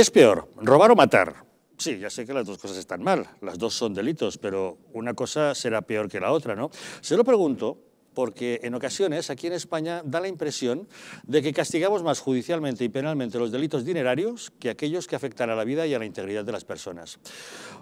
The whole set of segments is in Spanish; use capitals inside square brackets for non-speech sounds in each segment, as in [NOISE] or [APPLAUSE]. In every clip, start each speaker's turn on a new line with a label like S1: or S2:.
S1: ¿Qué es peor, robar o matar? Sí, ya sé que las dos cosas están mal, las dos son delitos, pero una cosa será peor que la otra, ¿no? Se lo pregunto porque en ocasiones aquí en España da la impresión de que castigamos más judicialmente y penalmente los delitos dinerarios que aquellos que afectan a la vida y a la integridad de las personas.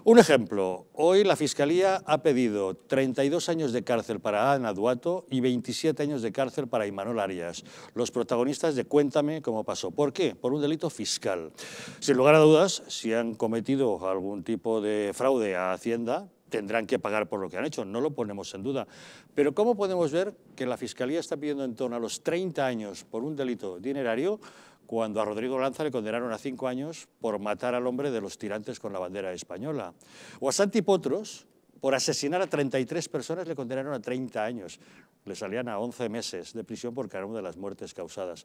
S1: Un ejemplo, hoy la Fiscalía ha pedido 32 años de cárcel para Ana Duato y 27 años de cárcel para Imanol Arias, los protagonistas de Cuéntame cómo pasó. ¿Por qué? Por un delito fiscal. Sin lugar a dudas, si han cometido algún tipo de fraude a Hacienda, tendrán que pagar por lo que han hecho, no lo ponemos en duda. Pero ¿cómo podemos ver que la Fiscalía está pidiendo en torno a los 30 años por un delito dinerario cuando a Rodrigo Lanza le condenaron a 5 años por matar al hombre de los tirantes con la bandera española? O a Santi Potros, por asesinar a 33 personas le condenaron a 30 años. Le salían a 11 meses de prisión por cada una de las muertes causadas.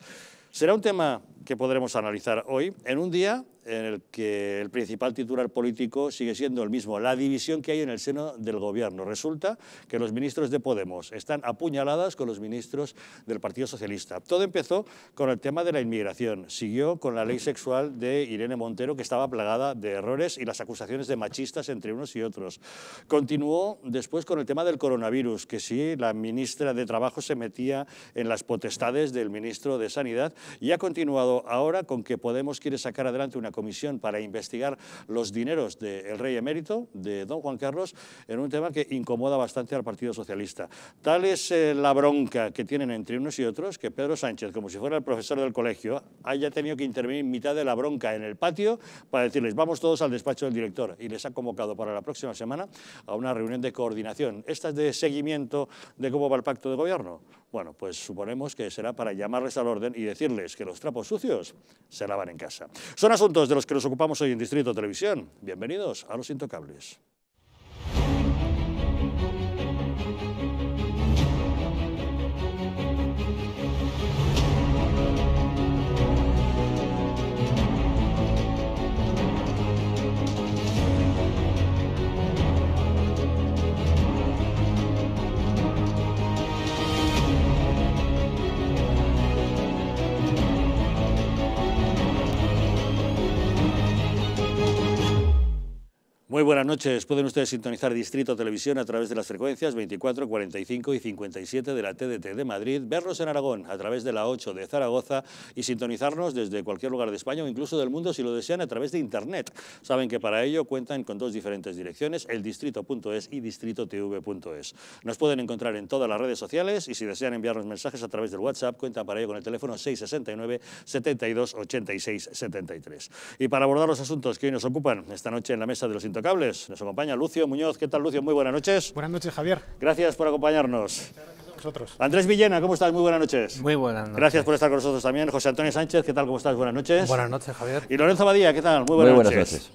S1: Será un tema que podremos analizar hoy en un día en el que el principal titular político sigue siendo el mismo, la división que hay en el seno del gobierno. Resulta que los ministros de Podemos están apuñaladas con los ministros del Partido Socialista. Todo empezó con el tema de la inmigración, siguió con la ley sexual de Irene Montero, que estaba plagada de errores y las acusaciones de machistas entre unos y otros. Continuó después con el tema del coronavirus, que sí, la ministra de Trabajo se metía en las potestades del ministro de Sanidad y ha continuado ahora con que Podemos quiere sacar adelante una comisión para investigar los dineros del rey emérito, de don Juan Carlos, en un tema que incomoda bastante al Partido Socialista. Tal es eh, la bronca que tienen entre unos y otros que Pedro Sánchez, como si fuera el profesor del colegio, haya tenido que intervenir en mitad de la bronca en el patio para decirles, vamos todos al despacho del director. Y les ha convocado para la próxima semana a una reunión de coordinación. Esta es de seguimiento de cómo va el pacto de gobierno. Bueno, pues suponemos que será para llamarles al orden y decirles que los trapos sucios se lavan en casa. Son asuntos de los que nos ocupamos hoy en Distrito Televisión. Bienvenidos a Los Intocables. Muy buenas noches. Pueden ustedes sintonizar Distrito Televisión a través de las frecuencias 24, 45 y 57 de la TDT de Madrid, verlos en Aragón a través de la 8 de Zaragoza y sintonizarnos desde cualquier lugar de España o incluso del mundo si lo desean a través de Internet. Saben que para ello cuentan con dos diferentes direcciones, eldistrito.es y distritotv.es. Nos pueden encontrar en todas las redes sociales y si desean enviarnos mensajes a través del WhatsApp, cuentan para ello con el teléfono 669 72 86 73. Y para abordar los asuntos que hoy nos ocupan, esta noche en la mesa de los nos acompaña Lucio Muñoz. ¿Qué tal, Lucio? Muy buenas noches. Buenas noches, Javier. Gracias por acompañarnos. Andrés Villena, ¿cómo estás? Muy buenas noches. Muy buenas noches. Gracias por estar con nosotros también. José Antonio Sánchez, ¿qué tal? ¿Cómo estás? Buenas noches. Buenas noches, Javier. Y Lorenzo Badía, ¿qué tal? Muy buenas, Muy buenas noches.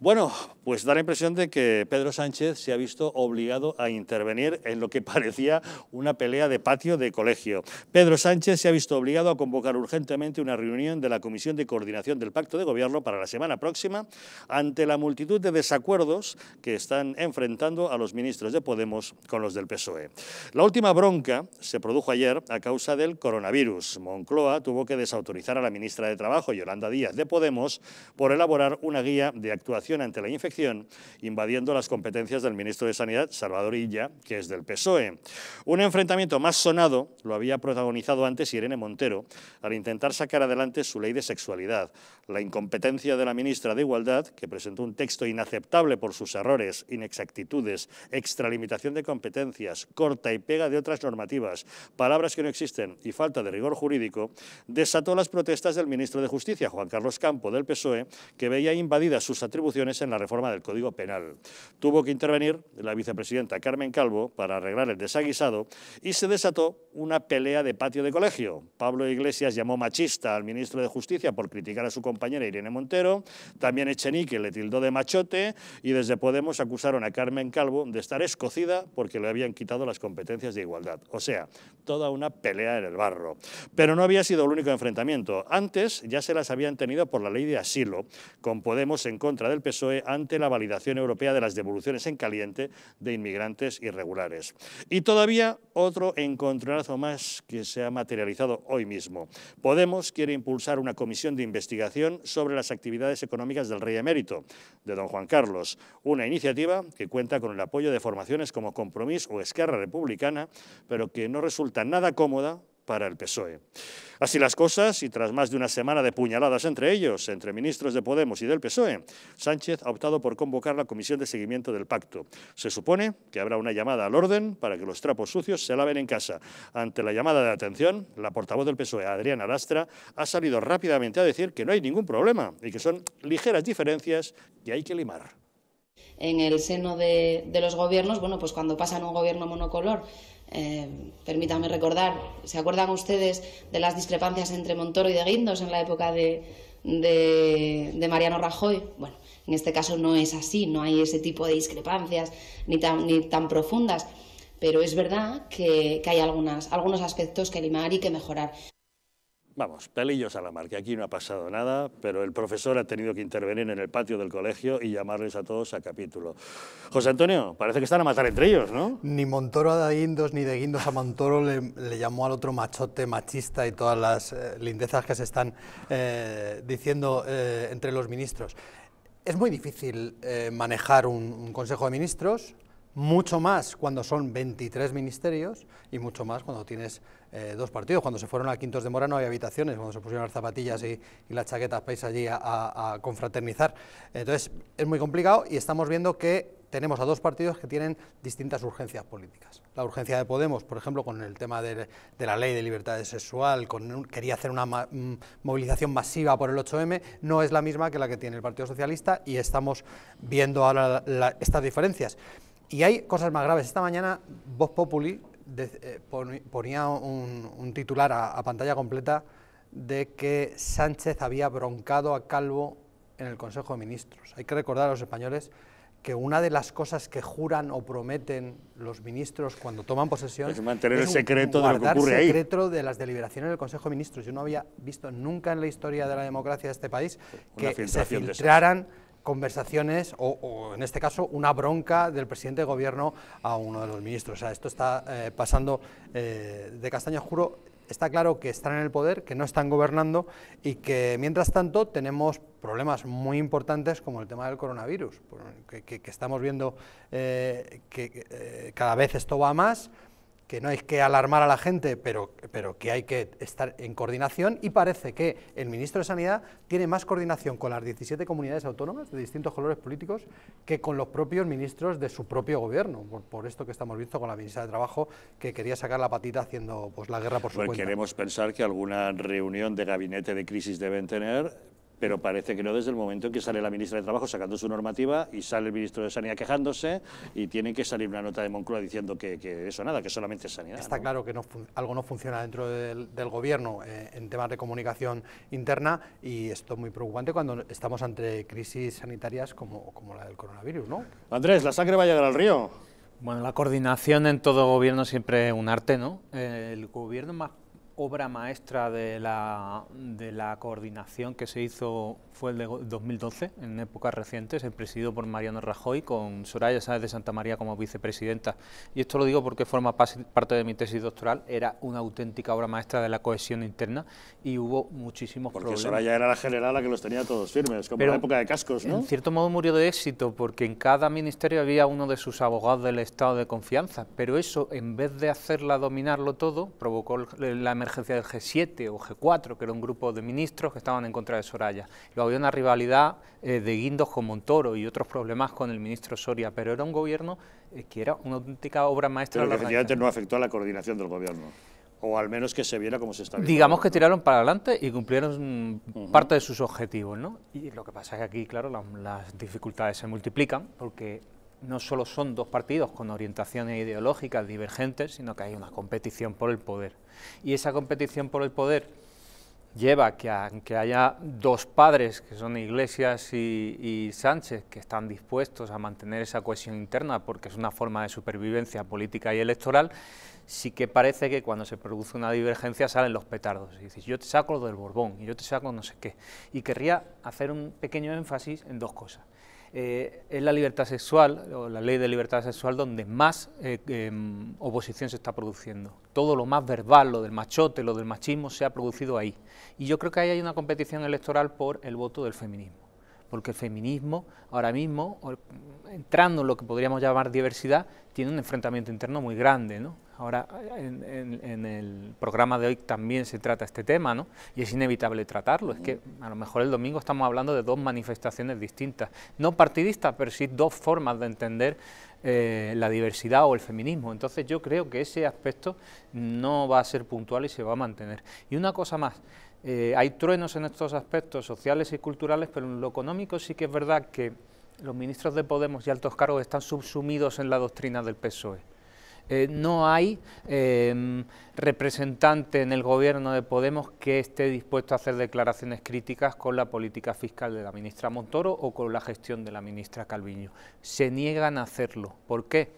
S1: Bueno, pues da la impresión de que Pedro Sánchez se ha visto obligado a intervenir en lo que [LAUGHS] parecía una pelea de patio de colegio. Pedro Sánchez se ha visto obligado a convocar urgentemente una reunión de la Comisión de Coordinación del Pacto de Gobierno para la semana próxima ante la multitud de desacuerdos que están enfrentando a los ministros de Podemos con los del PSOE. La última bronca se produjo ayer a causa del coronavirus. Moncloa tuvo que desautorizar a la ministra de Trabajo, Yolanda Díaz de Podemos, por elaborar una guía de actuación ante la infección, invadiendo las competencias del ministro de Sanidad, Salvador Illa, que es del PSOE. Un enfrentamiento más sonado lo había protagonizado antes Irene Montero al intentar sacar adelante su ley de sexualidad. La incompetencia de la ministra de Igualdad, que presentó un texto inaceptable por sus errores, inexactitudes, extralimitación de competencias, corta y pega de otras normativas, palabras que no existen y falta de rigor jurídico, desató las protestas del ministro de Justicia, Juan Carlos Campo, del PSOE, que veía invadidas sus atribuciones en la reforma del Código Penal. Tuvo que intervenir la vicepresidenta Carmen Calvo para arreglar el desaguisado y se desató una pelea de patio de colegio. Pablo Iglesias llamó machista al ministro de Justicia por criticar a su compañera Irene Montero, también Echenique le tildó de machote y desde Podemos acusaron a Carmen Calvo de estar escocida porque le habían quitado las competencias de igualdad. O sea, toda una pelea en el barro. Pero no había sido el único enfrentamiento. Antes ya se las habían tenido por la ley de asilo, con Podemos en contra del PSOE ante la validación europea de las devoluciones en caliente de inmigrantes irregulares. Y todavía otro encontronazo más que se ha materializado hoy mismo. Podemos quiere impulsar una comisión de investigación sobre las actividades económicas del rey emérito, de don Juan Carlos, una iniciativa que cuenta con el apoyo de formaciones como Compromís o Esquerra Republicana, pero que no resulta nada cómoda para el PSOE. Así las cosas, y tras más de una semana de puñaladas entre ellos, entre ministros de Podemos y del PSOE, Sánchez ha optado por convocar la comisión de seguimiento del pacto. Se supone que habrá una llamada al orden para que los trapos sucios se laven en casa. Ante la llamada de atención, la portavoz del PSOE, Adriana Lastra, ha salido rápidamente a decir que no hay ningún problema y que son ligeras diferencias que hay que
S2: limar. En el seno de, los gobiernos, bueno, pues cuando pasan un gobierno monocolor eh, permítanme recordar, ¿se acuerdan ustedes de las discrepancias entre Montoro y de Guindos en la época de, Mariano Rajoy? Bueno, en este caso no es así, no hay ese tipo de discrepancias ni tan, ni tan profundas, pero es verdad que, hay algunos aspectos que limar y que mejorar
S1: vamos, pelillos a la mar, que aquí no ha pasado nada, pero el profesor ha tenido que intervenir en el patio del colegio y llamarles a todos a capítulo. José Antonio, parece que están a matar entre ellos, ¿no?
S3: Ni Montoro a Guindos ni de Guindos a Montoro le, llamó al otro machote machista y todas las eh, lindezas que se están eh, diciendo eh, entre los ministros. Es muy difícil manejar un Consejo de Ministros, mucho más cuando son 23 ministerios y mucho más cuando tienes eh, dos partidos. Cuando se fueron a Quintos de Morano hay habitaciones, cuando se pusieron las zapatillas y, las chaquetas para allí a, confraternizar. Entonces es muy complicado y estamos viendo que tenemos a dos partidos que tienen distintas urgencias políticas. La urgencia de Podemos, por ejemplo, con el tema de, la ley de libertad sexual, con quería hacer una mm, movilización masiva por el 8M, no es la misma que la que tiene el Partido Socialista y estamos viendo ahora estas diferencias. Y hay cosas más graves. Esta mañana Vox Populi eh, ponía un, titular a, pantalla completa de que Sánchez había broncado a Calvo en el Consejo de Ministros. Hay que recordar a los españoles que una de las cosas que juran o prometen los ministros cuando toman posesión es mantener el secreto de lo que ocurre ahí. secreto de las deliberaciones del Consejo de Ministros. Yo no había visto nunca en la historia de la democracia de este país que se filtraran conversaciones o, en este caso, una bronca del presidente de gobierno a uno de los ministros. O esto está eh, pasando eh, de castaño juro Está claro que están en el poder, que no están gobernando y que, mientras tanto, tenemos problemas muy importantes como el tema del coronavirus, que, estamos viendo eh, que cada vez esto va más que no hay que alarmar a la gente, pero, pero que hay que estar en coordinación y parece que el ministro de Sanidad tiene más coordinación con las 17 comunidades autónomas de distintos colores políticos que con los propios ministros de su propio gobierno, por, esto que estamos viendo con la ministra de Trabajo que quería sacar la patita haciendo pues, la guerra por su cuenta.
S1: Queremos pensar que alguna reunión de gabinete de crisis deben tener, pero parece que no desde el momento en que sale la ministra de Trabajo sacando su normativa y sale el ministro de Sanidad quejándose y tiene que salir una nota de Moncloa diciendo que, eso nada, que solamente es sanidad. Está
S3: claro que algo no funciona dentro del, gobierno eh, en temas de comunicación interna y esto es muy preocupante cuando estamos ante crisis sanitarias como, la
S4: del coronavirus, ¿no? Andrés, la sangre va a llegar al río. Bueno, la coordinación en todo gobierno siempre un arte, ¿no? Eh, el gobierno más obra maestra de la, de la, coordinación que se hizo fue el de 2012, en épocas recientes, presidido por Mariano Rajoy, con Soraya Sáenz de Santa María como vicepresidenta. Y esto lo digo porque forma parte de mi tesis doctoral, era una auténtica obra maestra de la cohesión interna y hubo muchísimos problemas. Porque Soraya
S1: era la general la que los tenía todos firmes, como en la época de cascos, En cierto
S4: modo murió de éxito, porque en cada ministerio había uno de sus abogados del estado de confianza, pero eso, en vez de hacerla dominarlo todo, provocó la emergencia del G7 o G4, que era un grupo de ministros que estaban en contra de Soraya. Luego había una rivalidad eh, de Guindos con Montoro y otros problemas con el ministro Soria, pero era un gobierno eh, que era una auténtica obra maestra. Pero
S1: que no afectó a la coordinación del gobierno o al menos que se viera como se
S4: viendo. Digamos que tiraron para adelante y cumplieron parte de sus objetivos, ¿no? Y lo que pasa es que aquí, claro, las dificultades se multiplican porque no solo son dos partidos con orientaciones ideológicas divergentes, sino que hay una competición por el poder. Y esa competición por el poder lleva que, a, que haya dos padres, que son Iglesias y, y, Sánchez, que están dispuestos a mantener esa cohesión interna porque es una forma de supervivencia política y electoral, sí que parece que cuando se produce una divergencia salen los petardos. Y dices, yo te saco lo del Borbón, y yo te saco no sé qué. Y querría hacer un pequeño énfasis en dos cosas. Eh, es la libertad sexual, o la ley de libertad sexual, donde más eh, em, oposición se está produciendo. Todo lo más verbal, lo del machote, lo del machismo, se ha producido ahí. Y yo creo que ahí hay una competición electoral por el voto del feminismo. Porque el feminismo, ahora mismo, entrando en lo que podríamos llamar diversidad, tiene un enfrentamiento interno muy grande, ¿no? Ahora, en, el programa de hoy también se trata este tema, ¿no? Y es inevitable tratarlo. Es que a lo mejor el domingo estamos hablando de dos manifestaciones distintas, no partidistas, pero sí dos formas de entender eh, la diversidad o el feminismo. Entonces yo creo que ese aspecto no va a ser puntual y se va a mantener. Y una cosa más, eh, hay truenos en estos aspectos sociales y culturales, pero en lo económico sí que es verdad que los ministros de Podemos y altos cargos están subsumidos en la doctrina del PSOE eh, no hay em, representante en el gobierno de Podemos que esté dispuesto a hacer declaraciones críticas con la política fiscal de la ministra Montoro o con la gestión de la ministra Calviño. Se niegan a hacerlo. ¿Por qué?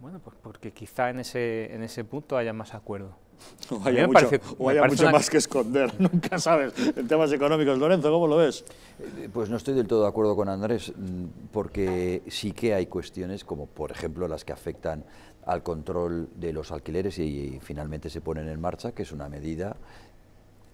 S4: Bueno, pues porque quizá en ese, en ese punto haya más acuerdo. [LAUGHS] O haya mucho, más que
S1: esconder, [LAUGHS] nunca sabes. En temas económicos, Lorenzo, ¿cómo lo ves? Eh, pues no estoy del todo de acuerdo con Andrés, mm,
S5: porque sí que hay cuestiones como, por ejemplo, las que afectan al control de los alquileres y, finalmente se ponen en marcha, que es una medida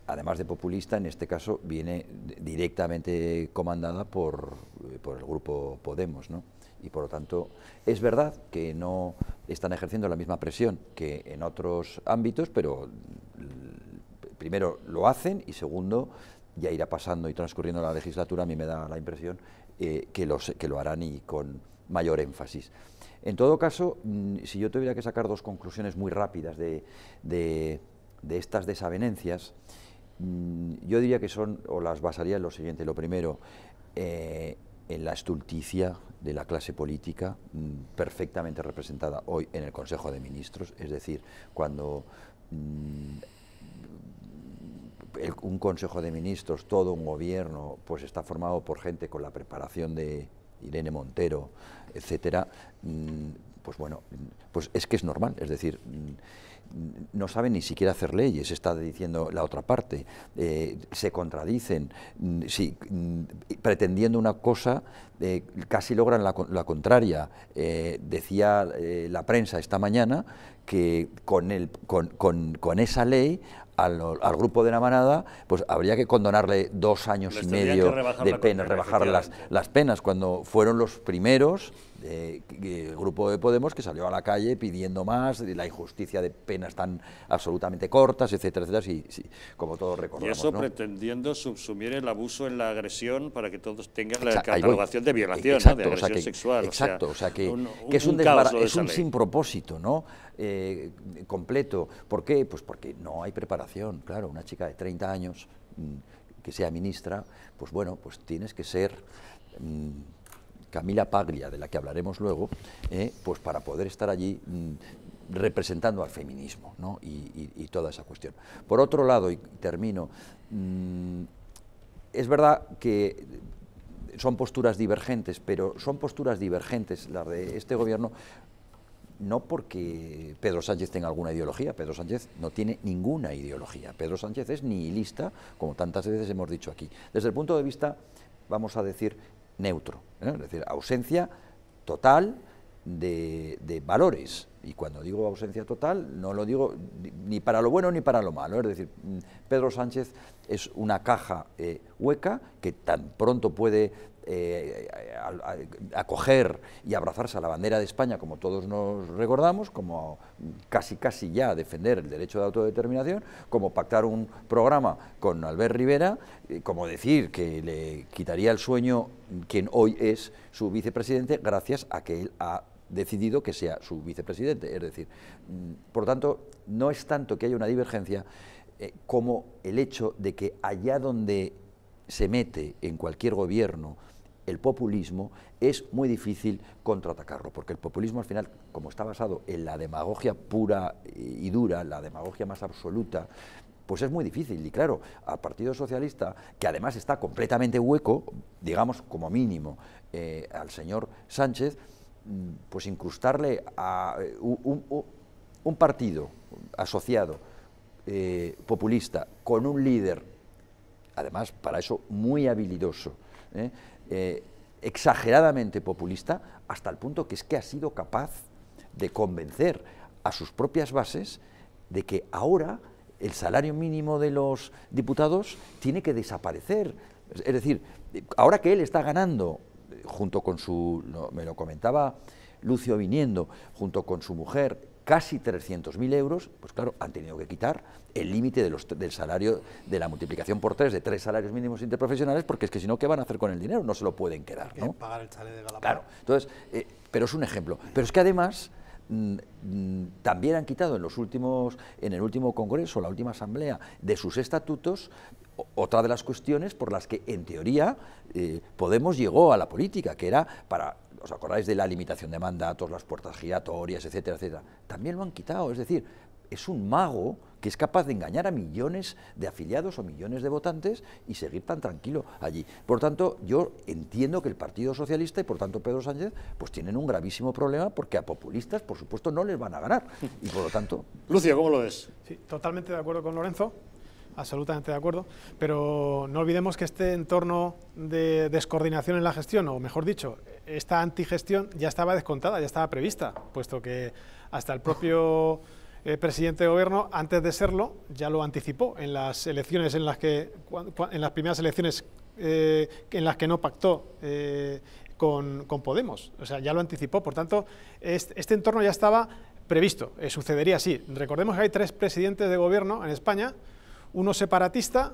S5: además de populista, en este caso viene directamente comandada eh, por, el grupo Podemos, ¿no? Y por lo tanto, es verdad que no están ejerciendo la misma presión que en otros ámbitos, pero primero lo hacen y segundo, ya irá pasando y transcurriendo la legislatura, a mí me da la impresión eh, que, los, que lo harán y con mayor énfasis. En todo caso, mm, si yo tuviera que sacar dos conclusiones muy rápidas de, estas desavenencias, mm, yo diría que son, o las basaría en lo siguiente. Lo primero, eh, en la estulticia de la clase política mm, perfectamente representada hoy en el Consejo de Ministros, es decir, cuando un Consejo de Ministros, todo un gobierno, pues está formado por gente con la preparación de Irene Montero, etcétera, mm, pues bueno, pues es que es normal, es decir, mm, no saben ni siquiera hacer leyes, está diciendo la otra parte, eh, se contradicen, mm, sí, pretendiendo una cosa eh, casi logran la, contraria. Eh, decía la prensa esta mañana que con, el, con, con, con esa ley al, grupo de la manada, pues habría que condonarle dos años y medio de pena, rebajar las, las penas, cuando fueron los primeros el grupo de Podemos que salió a la calle pidiendo más, la injusticia de penas tan absolutamente cortas, etcétera, etcétera, y como todos recordamos. Y eso
S1: pretendiendo subsumir el abuso en la agresión para que todos tengan la catalogación de violación, de agresión sexual. Exacto, o sea, que, es un,
S5: sin propósito, ¿no? Eh, completo. ¿Por qué? Pues porque no hay preparación. Claro, una chica de 30 años mm, que sea ministra, pues bueno, pues tienes que ser... Mm, Camila Paglia, de la que hablaremos luego, eh, pues para poder estar allí mm, representando al feminismo y, toda esa cuestión. Por otro lado, y termino, mm, es verdad que son posturas divergentes, pero son posturas divergentes las de este gobierno no porque Pedro Sánchez tenga alguna ideología, Pedro Sánchez no tiene ninguna ideología, Pedro Sánchez es nihilista, como tantas veces hemos dicho aquí. Desde el punto de vista, vamos a decir, neutro, ¿eh? es decir, ausencia total de, valores. Y cuando digo ausencia total, no lo digo ni para lo bueno ni para lo malo. Es decir, mm, Pedro Sánchez es una caja eh, hueca que tan pronto puede eh, acoger y abrazarse a la bandera de España, como todos nos recordamos, como casi casi ya defender el derecho de autodeterminación, como pactar un programa con Albert Rivera, eh, como decir que le quitaría el sueño quien hoy es su vicepresidente, gracias a que él ha decidido que sea su vicepresidente. Es decir, mm, por tanto, no es tanto que haya una divergencia eh, como el hecho de que allá donde se mete en cualquier gobierno el populismo, es muy difícil contraatacarlo, porque el populismo al final, como está basado en la demagogia pura y dura, la demagogia más absoluta, pues es muy difícil. Y claro, al Partido Socialista, que además está completamente hueco, digamos como mínimo, eh, al señor Sánchez, mm, pues incrustarle a eh, un, partido asociado eh, populista con un líder, además para eso muy habilidoso, eh, exageradamente populista hasta el punto que es que ha sido capaz de convencer a sus propias bases de que ahora el salario mínimo de los diputados tiene que desaparecer. Es decir, ahora que él está ganando, eh, junto con su, me lo comentaba Lucio Viniendo, junto con su mujer, casi 300.000 euros, pues claro, han tenido que quitar el límite del salario, de la multiplicación por tres, de tres salarios mínimos interprofesionales, porque es que si no, ¿qué van a hacer con el dinero? No se lo pueden quedar, ¿no?
S3: Pagar el chale de Galapagos. Claro,
S5: entonces, eh, pero es un ejemplo. Pero es que además mm, mm, también han quitado en los últimos en el último congreso la última asamblea de sus estatutos otra de las cuestiones por las que, en teoría, eh, Podemos llegó a la política, que era para, os acordáis de la limitación de mandatos, las puertas giratorias, etcétera, etcétera. También lo han quitado, es decir, es un mago que es capaz de engañar a millones de afiliados o millones de votantes y seguir tan tranquilo allí. Por tanto, yo entiendo que el Partido Socialista y por tanto Pedro Sánchez pues tienen un gravísimo problema porque a populistas, por supuesto, no les van a ganar. Y por lo
S1: tanto... Lucio, ¿cómo lo ves?
S6: Sí, totalmente de acuerdo con Lorenzo absolutamente de acuerdo, pero no olvidemos que este entorno de descoordinación en la gestión, o mejor dicho, esta antigestión ya estaba descontada, ya estaba prevista, puesto que hasta el propio eh, presidente de gobierno, antes de serlo, ya lo anticipó en las elecciones en las que, en las primeras elecciones eh, en las que no pactó eh, con, con, Podemos, o sea, ya lo anticipó, por tanto, este, este entorno ya estaba previsto, sucedería así. Recordemos que hay tres presidentes de gobierno en España, uno separatista,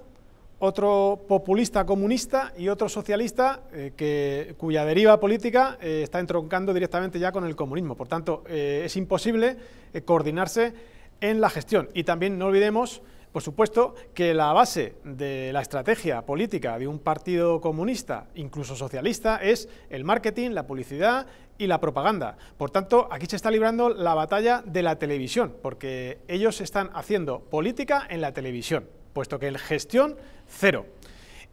S6: otro populista comunista y otro socialista eh, que, cuya deriva política eh, está entroncando directamente ya con el comunismo. Por tanto, eh, es imposible coordinarse en la gestión. Y también no olvidemos por supuesto que la base de la estrategia política de un partido comunista, incluso socialista, es el marketing, la publicidad y la propaganda. Por tanto, aquí se está librando la batalla de la televisión, porque ellos están haciendo política en la televisión, puesto que en gestión cero.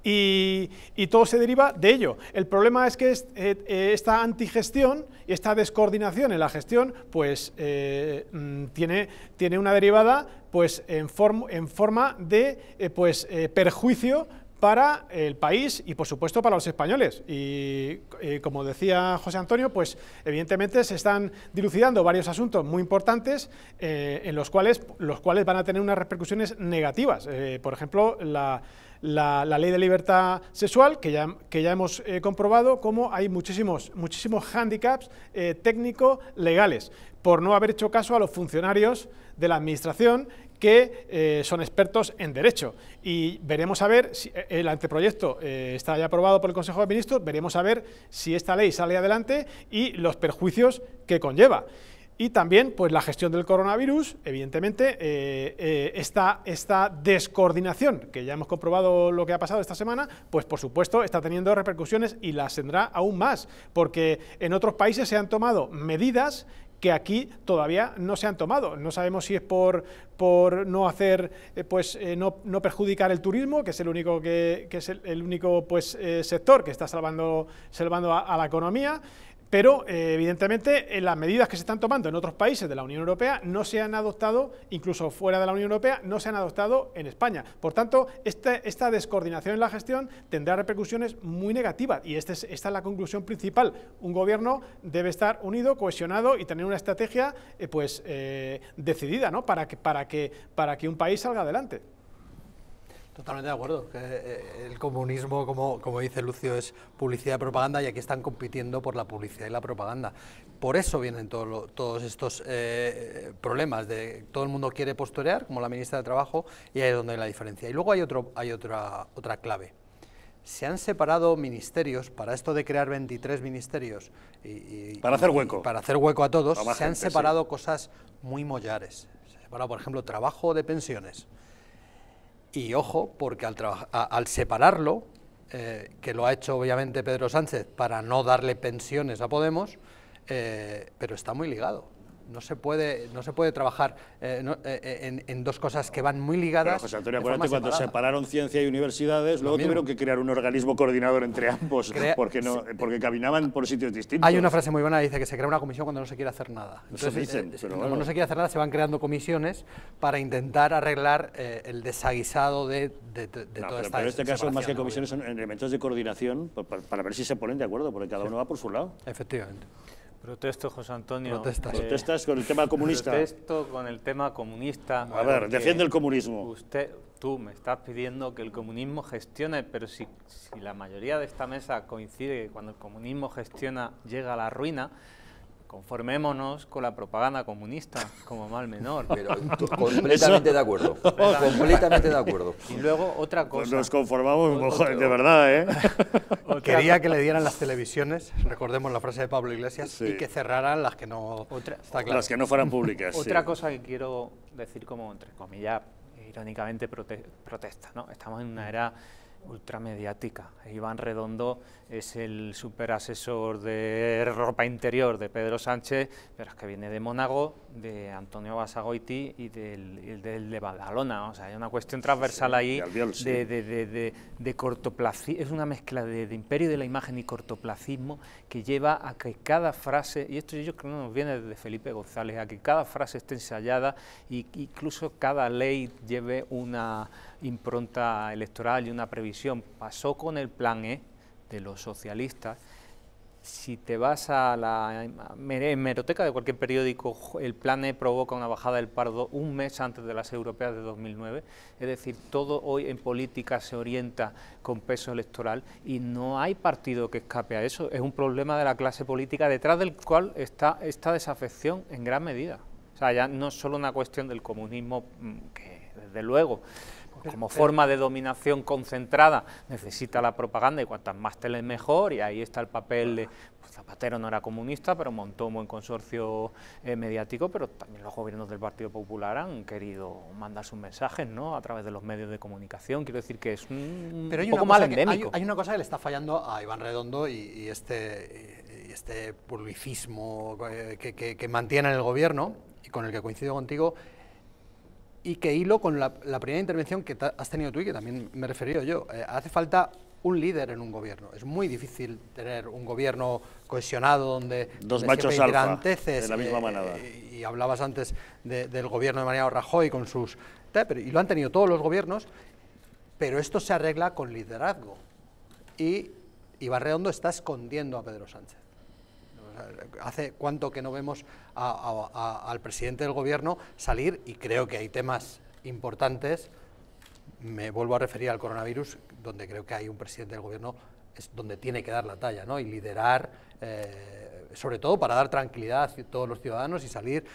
S6: Y, todo se deriva de ello. El problema es que eh, eh, esta antigestión y esta descoordinación en la gestión pues, eh, mm, tiene, tiene, una derivada pues, en, en forma de pues, perjuicio para el país y por supuesto para los españoles. Y como decía José Antonio, pues evidentemente se están dilucidando varios asuntos muy importantes en los cuales, los cuales van a tener unas repercusiones negativas. por ejemplo, la, la, ley de libertad sexual, que ya, que ya hemos eh, comprobado cómo hay muchísimos, muchísimos hándicaps eh, técnico-legales por no haber hecho caso a los funcionarios de la Administración que eh, son expertos en derecho. Y veremos a ver, si el anteproyecto está ya aprobado por el Consejo de Ministros, veremos a ver si esta ley sale adelante y los perjuicios que conlleva. Y también, pues la gestión del coronavirus, evidentemente, eh, eh, esta, descoordinación, que ya hemos comprobado lo que ha pasado esta semana, pues por supuesto está teniendo repercusiones y las tendrá aún más, porque en otros países se han tomado medidas que aquí todavía no se han tomado. No sabemos si es por, por no hacer, eh, pues no, perjudicar el turismo, que es el único, que, es el, único pues, sector que está salvando, salvando a la economía. Pero, eh, evidentemente, eh, las medidas que se están tomando en otros países de la Unión Europea no se han adoptado, incluso fuera de la Unión Europea, no se han adoptado en España. Por tanto, esta, descoordinación en la gestión tendrá repercusiones muy negativas y este esta es la conclusión principal. Un gobierno debe estar unido, cohesionado y tener una estrategia eh, pues, decidida para que un país salga adelante.
S3: Totalmente de acuerdo. Eh, el comunismo, como, como dice Lucio, es publicidad y propaganda y aquí están compitiendo por la publicidad y la propaganda. Por eso vienen todos estos eh, problemas de todo el mundo quiere posturear, como la ministra de Trabajo, y ahí es donde hay la diferencia. Y luego hay, otro, hay otra, otra clave. Se han separado ministerios para esto de crear 23 ministerios y, para hacer hueco. para hacer hueco a todos, se han separado cosas muy mollares. Se ha separado, por ejemplo, trabajo de pensiones y ojo, porque al, al separarlo, eh, que lo ha hecho obviamente Pedro Sánchez para no darle pensiones a Podemos, eh, pero está muy ligado no se puede, no se puede trabajar eh,
S1: eh, eh, en, dos
S3: cosas que van muy
S1: ligadas. Pero, José pues, Antonio, cuando separaron ciencia y universidades, luego tuvieron que crear un organismo coordinador entre ambos, porque, no, porque caminaban por sitios distintos. Hay una frase
S3: muy buena dice que se crea una comisión cuando no se quiere hacer nada. Entonces, no no se quiere hacer nada, se van creando comisiones para intentar arreglar el desaguisado de, toda pero, Pero en este
S1: caso, más que comisiones, son elementos de coordinación para, ver si se ponen de acuerdo, porque cada uno va por su lado.
S4: Efectivamente. Protesto, José Antonio. Protestas. con el tema comunista. Protesto con el tema comunista. A ver, defiende el comunismo. Usted, tú me estás pidiendo que el comunismo gestione, pero si, si la mayoría de esta mesa coincide que cuando el comunismo gestiona llega a la ruina, conformémonos con la propaganda comunista como mal menor. [LAUGHS] Pero completamente de acuerdo. [LAUGHS] completamente de acuerdo. Y luego otra pues cosa. nos
S1: conformamos, de verdad, ¿eh? [LAUGHS]
S3: Quería que le dieran las televisiones, recordemos la frase
S4: de Pablo Iglesias, y que cerraran las que no, las que no fueran públicas. Otra cosa que quiero decir como, entre comillas, irónicamente protesta, ¿no? Estamos en una era ultramediática. Iván Redondo es el super asesor de ropa interior de Pedro Sánchez, pero es que viene de Mónaco, de Antonio Basagoiti y del, de Badalona. O sea, hay una cuestión transversal ahí de, de, de cortoplacismo. Es una mezcla de, imperio de la imagen y cortoplacismo que lleva a que cada frase, y esto yo creo que nos viene de Felipe González, a que cada frase esté ensayada e incluso cada ley lleve una impronta electoral y una previsión. Pasó con el plan E de los socialistas, si te vas a la hemeroteca de cualquier periódico, el plan e provoca una bajada del pardo un mes antes de las europeas de 2009. Es decir, todo hoy en política se orienta con peso electoral y no hay partido que escape a eso. Es un problema de la clase política detrás del cual está esta desafección en gran medida. O sea, ya no es solo una cuestión del comunismo, mm, que desde luego como forma de dominación concentrada necesita la propaganda y cuantas más teles mejor y ahí está el papel de pues, Zapatero no era comunista pero montó un buen consorcio eh, mediático pero también los gobiernos del Partido Popular han querido mandar sus mensajes ¿no? a través de los medios de comunicación quiero decir que es un, poco mal endémico
S3: hay, una cosa que le está fallando a Iván Redondo y, este este publicismo eh, que, que mantiene en el gobierno y con el que coincido contigo y que hilo con la, primera intervención que has tenido tú y que también me he referido yo. Eh, hace falta un líder en un gobierno. Es muy difícil tener un gobierno cohesionado donde...
S1: Dos machos alfa, de la misma
S3: eh, manada. y hablabas antes del gobierno de Mariano Rajoy con sus... y lo han tenido todos los gobiernos, pero esto se arregla con liderazgo. Y Barredondo está escondiendo a Pedro Sánchez hace cuánto que no vemos al presidente del gobierno salir y creo que hay temas importantes. Me vuelvo a referir al coronavirus, donde creo que hay un presidente del gobierno es donde tiene que dar la talla ¿no? y liderar, eh, sobre todo para dar tranquilidad a todos los ciudadanos y salir.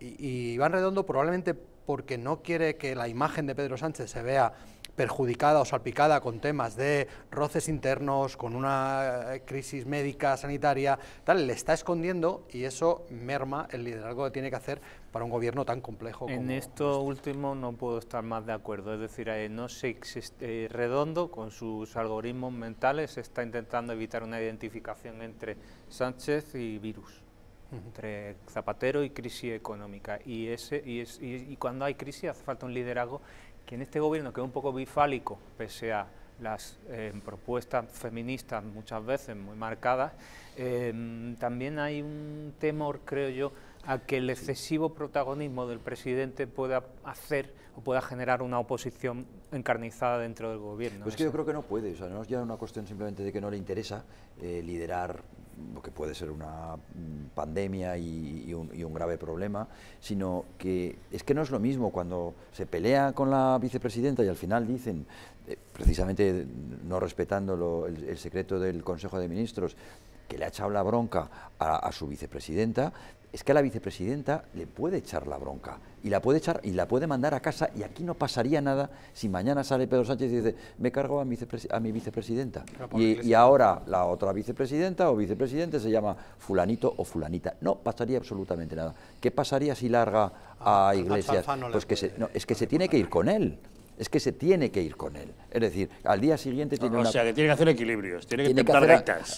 S3: Y, y Iván Redondo probablemente porque no quiere que la imagen de Pedro Sánchez se vea perjudicada o salpicada con temas de roces internos, con una eh, crisis médica, sanitaria, tal, le
S4: está escondiendo
S3: y eso merma el liderazgo que tiene que hacer para un gobierno tan complejo. En
S4: esto este. último no puedo estar más de acuerdo, es decir, eh, no se existe, eh, redondo con sus algoritmos mentales está intentando evitar una identificación entre Sánchez y virus entre Zapatero y crisis económica. Y, ese, y, es, y, cuando hay crisis hace falta un liderazgo que en este gobierno que es un poco bifálico, pese a las eh, propuestas feministas muchas veces muy marcadas, eh, también hay un temor, creo yo, a que el excesivo protagonismo del presidente pueda hacer o pueda generar una oposición encarnizada dentro del gobierno. Pues que yo
S5: creo que no puede, no es ya una cuestión simplemente de que no le interesa eh, liderar lo que puede ser una mm, pandemia y, un, grave problema, sino que es que no es lo mismo cuando se pelea con la vicepresidenta y al final dicen, eh, precisamente no respetando el, secreto del Consejo de Ministros, que le ha echado la bronca a, su vicepresidenta, es que a la vicepresidenta le puede echar la bronca y la puede echar y la puede mandar a casa y aquí no pasaría nada si mañana sale Pedro Sánchez y dice me cargo a mi, vicepresidenta y, ahora la otra vicepresidenta o vicepresidente se llama fulanito o fulanita no pasaría absolutamente nada qué pasaría si larga ah, a, Iglesias pues que no, es que se tiene que ir con él es que se tiene que ir con él. Es decir, al día
S1: siguiente tiene sea, que tiene que hacer equilibrios, tiene que tiene rectas.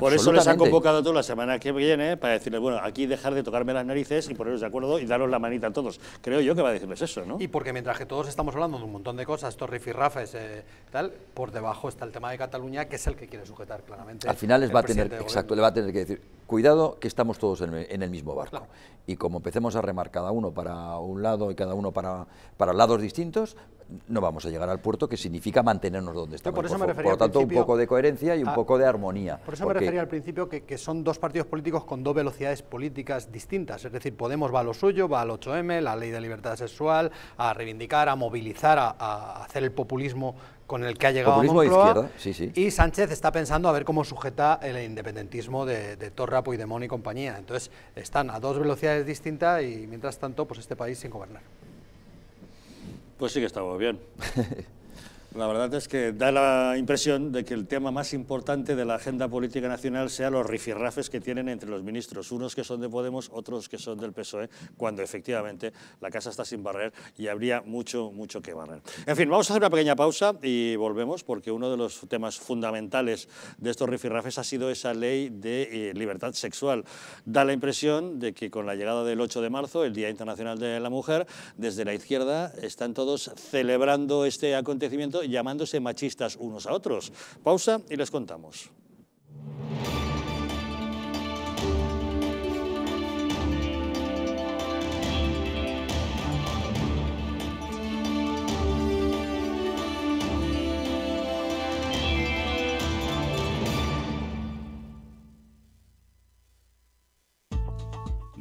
S1: Por eso les han convocado a la semana que viene para decirles, bueno, aquí dejar de tocarme las narices y poneros de acuerdo y daros la manita a todos. Creo yo que va a decirles eso, ¿no?
S3: Y porque mientras que todos estamos hablando de un montón de cosas, estos rifirrafes, eh, tal, por debajo está el tema de Cataluña, que es el que quiere sujetar claramente. Al final les va a tener, exacto,
S5: le va a tener que decir, cuidado que estamos todos en, el mismo barco. Y como empecemos a remar cada uno para un lado y cada uno para, para lados distintos, no vamos a llegar al puerto, que significa mantenernos donde estamos. por, lo tanto, un poco de coherencia y un poco de armonía. Por eso me refería
S3: al principio que, son dos partidos políticos con dos velocidades políticas distintas. Es decir, Podemos va a lo suyo, va al 8M, la ley de libertad sexual, a reivindicar, a movilizar, a, hacer el populismo con el que ha llegado Populismo Moncloa, y Sánchez está pensando a ver cómo sujeta el independentismo de, de Torra, Puigdemont y compañía. Entonces, están a dos velocidades distintas y, mientras tanto, pues este país sin gobernar.
S1: Pues sí que estamos bien. [LAUGHS] La verdad es que da la impresión de que el tema más importante de la agenda política nacional sea los rifirrafes que tienen entre los ministros, unos que son de Podemos, otros que son del PSOE, cuando efectivamente la casa está sin barrer y habría mucho, mucho que barrer. En fin, vamos a hacer una pequeña pausa y volvemos porque uno de los temas fundamentales de estos rifirrafes ha sido esa ley de eh, libertad sexual. Da la impresión de que con la llegada del 8 de marzo, el Día Internacional de la Mujer, desde la izquierda están todos celebrando este acontecimiento llamándose machistas unos a otros. Pausa y les contamos.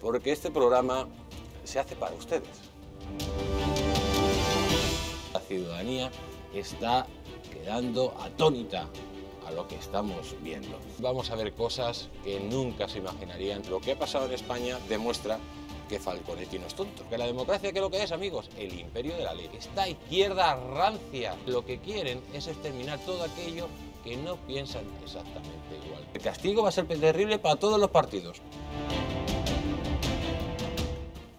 S3: Porque este programa se hace para ustedes. La ciudadanía está quedando atónita a lo que estamos viendo. Vamos a ver cosas que nunca se imaginarían. Lo que ha pasado en España demuestra que Falconetti no es tonto. Que la democracia, que lo que es, amigos? El imperio de la ley. Esta izquierda rancia
S4: lo que quieren es exterminar todo aquello que no piensan exactamente igual. El castigo va a ser terrible para todos los partidos.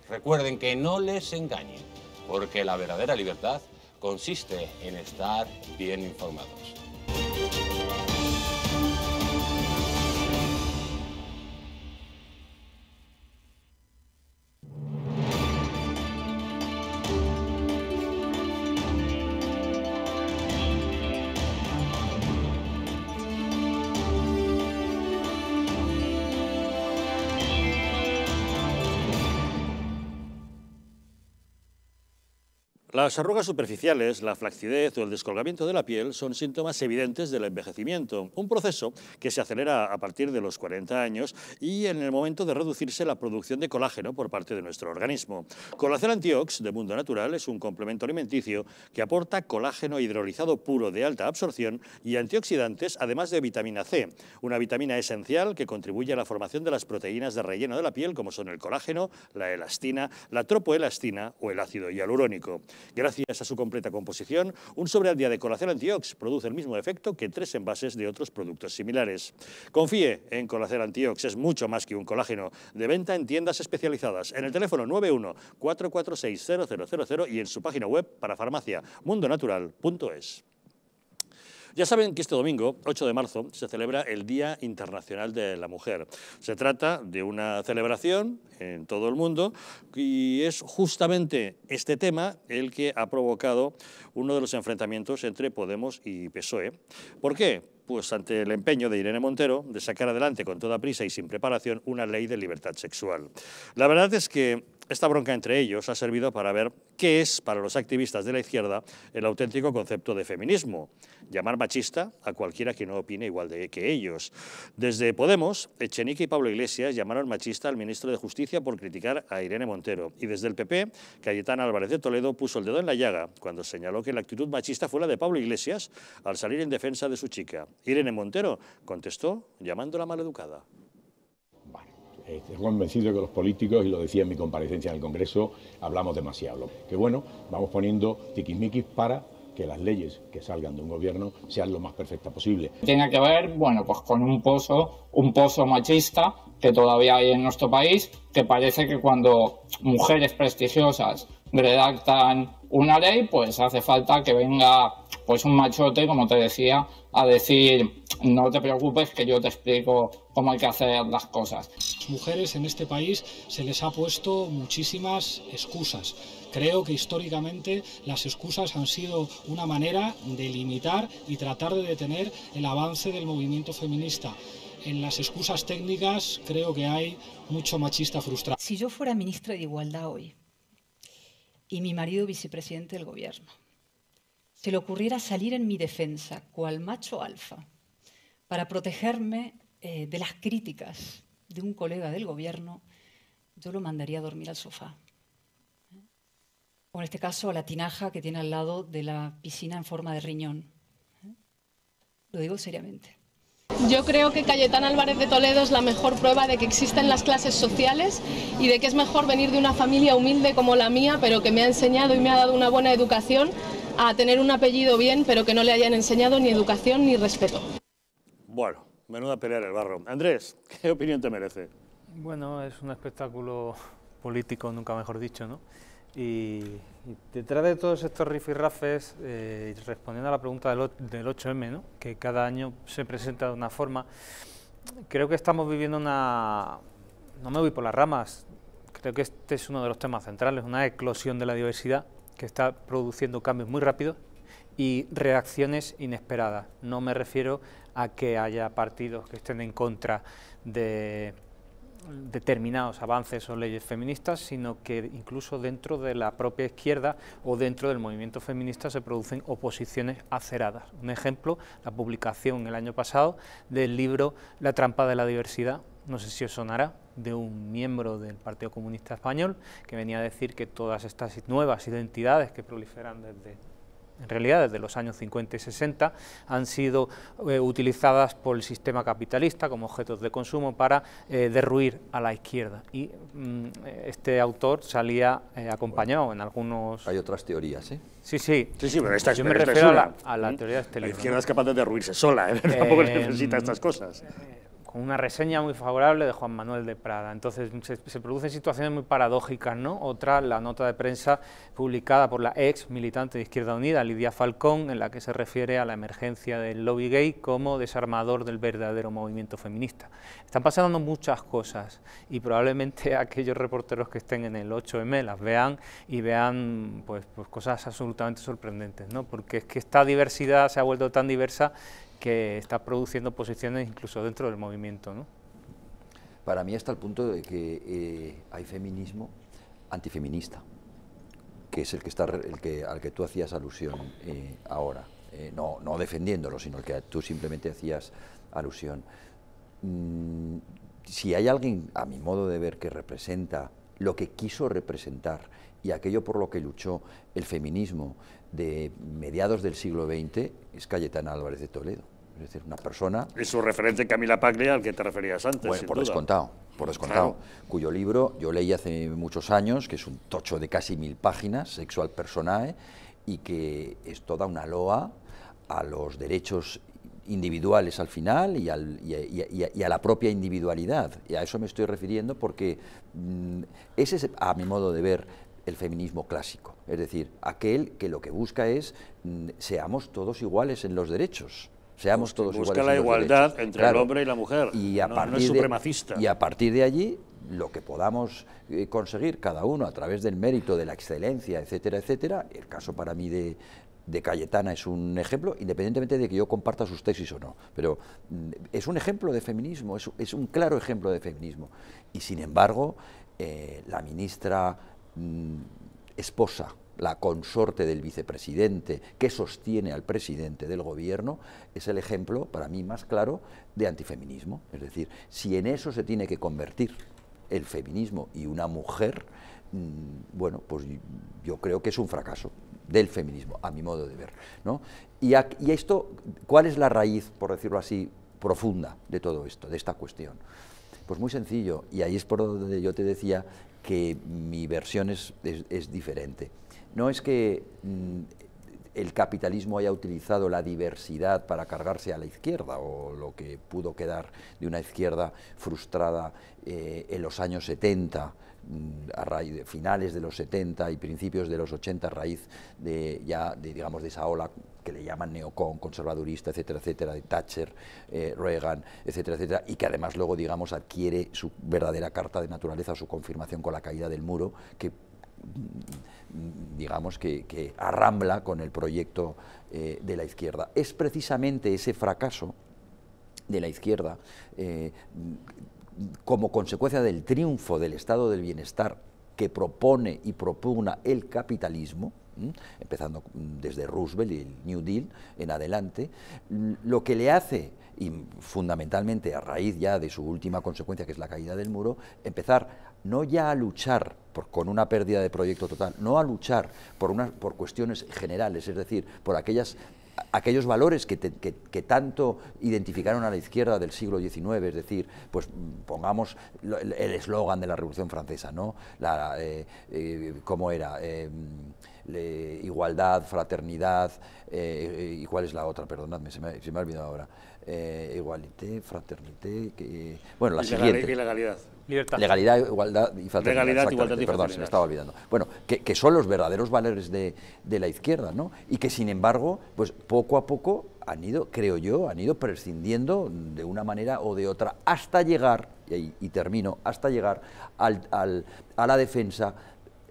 S4: Recuerden que no les engañen, porque la verdadera libertad consiste en estar bien informados.
S1: Las arrugas superficiales, la flacidez o el descolgamiento de la piel son síntomas evidentes del envejecimiento, un proceso que se acelera a partir de los 40 años y en el momento de reducirse la producción de colágeno por parte de nuestro organismo. Colacel Antiox, de Mundo Natural, es un complemento alimenticio que aporta colágeno hidrolizado puro de alta absorción y antioxidantes, además de vitamina C, una vitamina esencial que contribuye a la formación de las proteínas de relleno de la piel, como son el colágeno, la elastina, la tropoelastina o el ácido hialurónico. Gracias a su completa composición, un sobre al día de Colacel Antiox produce el mismo efecto que tres envases de otros productos similares. Confíe en Colacel Antiox, es mucho más que un colágeno. De venta en tiendas especializadas, en el teléfono 91 446 y en su página web para farmacia mundonatural.es. Ya saben que este domingo, 8 de marzo, se celebra el Día Internacional de la Mujer. Se trata de una celebración en todo el mundo y es justamente este tema el que ha provocado uno de los enfrentamientos entre Podemos y PSOE. ¿Por qué? pues ante el empeño de Irene Montero de sacar adelante con toda prisa y sin preparación una ley de libertad sexual. La verdad es que esta bronca entre ellos ha servido para ver qué es para los activistas de la izquierda el auténtico concepto de feminismo, llamar machista a cualquiera que no opine igual de que ellos. Desde Podemos, Echenique y Pablo Iglesias llamaron machista al ministro de Justicia por criticar a Irene Montero y desde el PP, Cayetán Álvarez de Toledo puso el dedo en la llaga cuando señaló que la actitud machista fue la de Pablo Iglesias al salir en defensa de su chica Irene Montero contestó llamándola maleducada.
S7: Bueno, estoy eh, convencido que los políticos, y lo decía en mi comparecencia en el Congreso, hablamos demasiado. Que bueno, vamos poniendo tiquismiquis para que las leyes que salgan de un gobierno sean lo más perfectas posible. Tiene que ver, bueno, pues con un pozo,
S4: un pozo machista que todavía hay en nuestro país, que parece que cuando mujeres prestigiosas redactan una ley, pues hace falta que venga pues un machote, como te decía, a decir, no te preocupes que yo te explico cómo hay que hacer las cosas. A Las mujeres en este país se les ha puesto muchísimas excusas. Creo que históricamente las excusas han sido una manera de limitar y tratar de detener el avance del movimiento feminista. En
S2: las excusas técnicas creo que hay mucho machista frustrado. Si yo fuera ministra de Igualdad hoy y mi marido vicepresidente del gobierno, se le ocurriera salir en mi defensa, cual macho alfa, para protegerme eh, de las críticas de un colega del gobierno, yo lo mandaría a dormir al sofá. O en este caso a la tinaja que tiene al lado de la piscina en forma de riñón. Lo digo seriamente. Yo creo que Cayetán Álvarez de Toledo es la mejor prueba de que existen las clases sociales y de que es mejor venir de una familia humilde como la mía, pero que me ha enseñado y me ha dado una buena educación a tener un apellido bien, pero que no le hayan enseñado ni educación ni respeto.
S1: Bueno, menuda pelear el barro. Andrés, ¿qué opinión te merece?
S4: Bueno, es un espectáculo político, nunca mejor dicho, ¿no? Y, detrás de todos estos rifirrafes, eh, respondiendo a la pregunta del, del 8M, ¿no? que cada año se presenta de una forma, creo que estamos viviendo una... No me voy por las ramas, creo que este es uno de los temas centrales, una eclosión de la diversidad que está produciendo cambios muy rápidos y reacciones inesperadas. No me refiero a que haya partidos que estén en contra de determinados avances o leyes feministas, sino que incluso dentro de la propia izquierda o dentro del movimiento feminista se producen oposiciones aceradas. Un ejemplo, la publicación el año pasado del libro La trampa de la diversidad, no sé si os sonará, de un miembro del Partido Comunista Español que venía a decir que todas estas nuevas identidades que proliferan desde en realidad desde los años 50 y 60, han sido eh, utilizadas por el sistema capitalista como objetos de consumo para eh, derruir a la izquierda. Y mm, eh, este autor salía acompañado en algunos... Hay otras teorías, ¿eh? Sí, sí. Sí, sí, pero esta, Yo me refiero a la, teoría de este libro. La izquierda es capaz de derruirse sola, ¿eh? [LAUGHS] tampoco necesita estas mm, cosas con una reseña muy favorable de Juan Manuel de Prada. Entonces se, producen situaciones muy paradójicas, ¿no? Otra, la nota de prensa publicada por la ex militante de Izquierda Unida, Lidia Falcón, en la que se refiere a la emergencia del lobby gay como desarmador del verdadero movimiento feminista. Están pasando muchas cosas y probablemente [LAUGHS] aquellos reporteros que estén en el 8M las vean y vean pues, pues cosas absolutamente sorprendentes, ¿no? Porque es que esta diversidad se ha vuelto tan diversa que está produciendo posiciones incluso dentro del movimiento. ¿no?
S5: Para mí hasta el punto de que eh, hay feminismo antifeminista, que es el que está el que al que tú hacías alusión eh, ahora, eh, no, defendiéndolo, sino el que tú simplemente hacías alusión. Mm, si hay alguien, a mi modo de ver, que representa lo que quiso representar y aquello por lo que luchó el feminismo de mediados del siglo XX es Cayetana Álvarez de Toledo. Es decir, una persona...
S1: Es su referente Camila Paglia al que te referías antes. Bueno, por descontado,
S5: por descontado. Cuyo libro yo leí hace muchos años, que es un tocho de casi mil páginas, Sexual Personae, y que es toda una loa a los derechos individuales al final y, a, la propia individualidad. Y a eso me estoy refiriendo porque mm, ese es, a mi modo de ver, el feminismo clásico. Es decir, aquel que lo que busca es mm, seamos todos iguales en los derechos seamos todos Busca iguales. Busca la igualdad entre el hombre
S1: y la mujer. y
S5: a partir de allí, lo que podamos eh, conseguir cada uno a través del mérito, de la excelencia, etcétera, etcétera. El caso para mí de, de Cayetana es un ejemplo, independientemente de que yo comparta sus tesis o no, pero mm, es un ejemplo de feminismo, es, un claro ejemplo de feminismo. Y sin embargo, eh, la ministra mm, esposa, la consorte del vicepresidente que sostiene al presidente del gobierno, es el ejemplo, para mí más claro, de antifeminismo. Es decir, si en eso se tiene que convertir el feminismo y una mujer, mm, bueno, pues yo creo que es un fracaso del feminismo, a mi modo de ver. ¿no? Y, a, esto, ¿cuál es la raíz, por decirlo así, profunda de todo esto, de esta cuestión? Pues muy sencillo, y ahí es por donde yo te decía que mi versión es diferente. No es que mm, el capitalismo haya utilizado la diversidad para cargarse a la izquierda o lo que pudo quedar de una izquierda frustrada eh, en los años 70 mm, a raíz de finales de los 70 y principios de los 80 a raíz de ya digamos de esa ola que le llaman neocon, conservadurista, etcétera, etcétera, de Thatcher, eh, Reagan, etcétera, etcétera, y que además luego digamos adquiere su verdadera carta de naturaleza, su confirmación con la caída del muro, que digamos, que, arrambla con el proyecto eh, de la izquierda. Es precisamente ese fracaso de la izquierda, eh, como consecuencia del triunfo del estado del bienestar que propone y propugna el capitalismo, empezando desde Roosevelt y el New Deal en adelante, lo que le hace, y fundamentalmente a raíz ya de su última consecuencia, que es la caída del muro, empezar no ya a luchar con una pérdida de proyecto total, no a luchar por, por cuestiones generales, es decir, por aquellas aquellos valores que, que, tanto identificaron a la izquierda del siglo XIX, es decir, pues pongamos el eslogan de la Revolución Francesa, ¿no? La, eh, eh, ¿Cómo era? Em, igualdad, fraternidad, eh, ¿y cuál es la otra? Perdonadme, se me, ha olvidado ahora. igualité, fraternité, que, bueno, la y siguiente. Legalidad, igualdad y fraternidad. Legalidad, igualdad y Perdón, se me estaba olvidando. Bueno, que, son los verdaderos valores de, la izquierda, ¿no? Y que, sin embargo, pues poco a poco han ido, creo yo, han ido prescindiendo de una manera o de otra hasta llegar, y, termino, hasta llegar a la defensa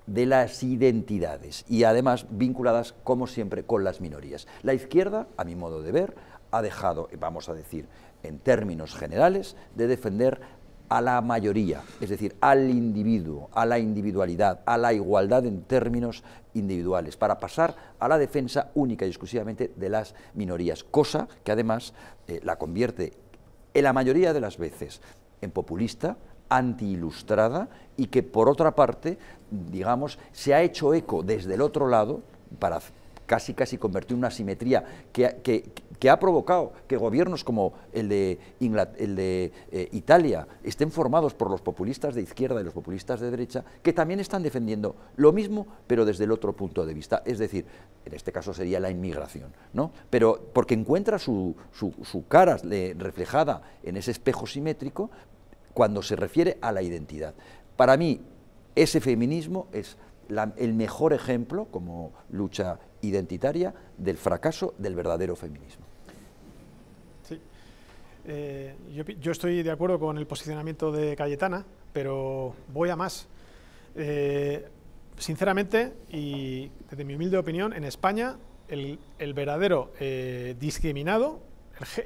S5: de las identidades y además vinculadas, como siempre, con las minorías. La izquierda, a mi modo de ver, ha dejado, vamos a decir, en términos generales, de defender a la mayoría, es decir, al individuo, a la individualidad, a la igualdad en términos individuales, para pasar a la defensa única y exclusivamente de las minorías, cosa que además eh, la convierte en la mayoría de las veces en populista, antiilustrada y que por otra parte, digamos, se ha hecho eco desde el otro lado para casi casi convertido una simetría que, ha provocado que gobiernos como el de, el de eh, Italia estén formados por los populistas de izquierda y los populistas de derecha, que también están defendiendo lo mismo, pero desde el otro punto de vista. Es decir, en este caso sería la inmigración, ¿no? Pero porque encuentra su, cara reflejada en ese espejo simétrico cuando se refiere a la identidad. Para mí, ese feminismo es el mejor ejemplo como lucha identitaria del fracaso del verdadero feminismo.
S6: Eh, yo, estoy de acuerdo con el posicionamiento de Cayetana, pero voy a más. Eh, sinceramente, y desde mi humilde opinión, en España el, verdadero eh, discriminado,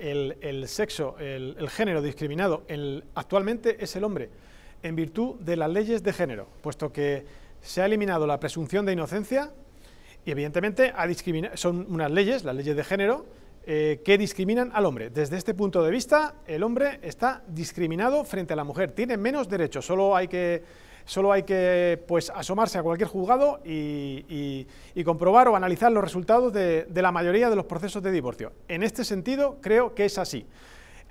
S6: el, sexo, el, género discriminado actualmente es el hombre, en virtud de las leyes de género, puesto que se ha eliminado la presunción de inocencia y evidentemente son unas leyes, las leyes de género, eh, que discriminan al hombre. Desde este punto de vista, el hombre está discriminado frente a la mujer, tiene menos derechos, solo hay que, solo hay que pues, asomarse a cualquier juzgado y, comprobar o analizar los resultados de la mayoría de los procesos de divorcio. En este sentido, creo que es así.